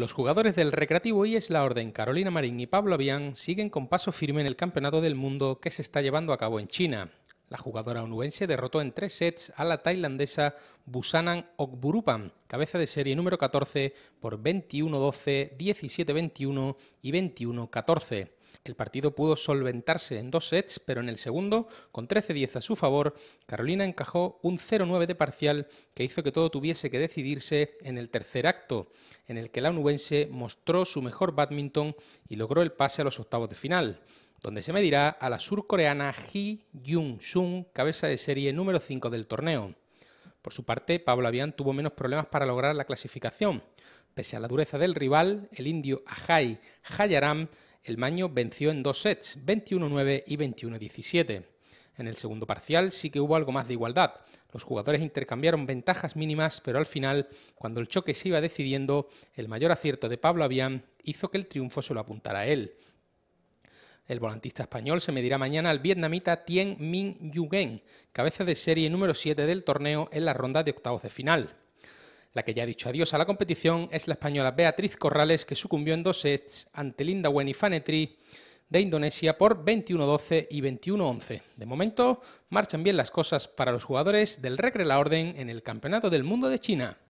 Los jugadores del Recreativo y es la Orden Carolina Marín y Pablo Avián siguen con paso firme en el Campeonato del Mundo que se está llevando a cabo en China. La jugadora onubense derrotó en tres sets a la tailandesa Busanan Okburupan, cabeza de serie número 14, por 21-12, 17-21 y 21-14. El partido pudo solventarse en dos sets, pero en el segundo, con 13-10 a su favor, Carolina encajó un 0-9 de parcial que hizo que todo tuviese que decidirse en el tercer acto, en el que la onubense mostró su mejor badminton y logró el pase a los octavos de final donde se medirá a la surcoreana Ji Jung-sung, cabeza de serie número 5 del torneo. Por su parte, Pablo Avian tuvo menos problemas para lograr la clasificación. Pese a la dureza del rival, el indio Ajay Hayaram el Maño venció en dos sets, 21-9 y 21-17. En el segundo parcial sí que hubo algo más de igualdad. Los jugadores intercambiaron ventajas mínimas, pero al final, cuando el choque se iba decidiendo, el mayor acierto de Pablo Avian hizo que el triunfo se lo apuntara a él. El volantista español se medirá mañana al vietnamita Tien Min Yugen, cabeza de serie número 7 del torneo en la ronda de octavos de final. La que ya ha dicho adiós a la competición es la española Beatriz Corrales, que sucumbió en dos sets ante Linda Wenny Fanetri de Indonesia por 21-12 y 21-11. De momento, marchan bien las cosas para los jugadores del Recre La Orden en el Campeonato del Mundo de China.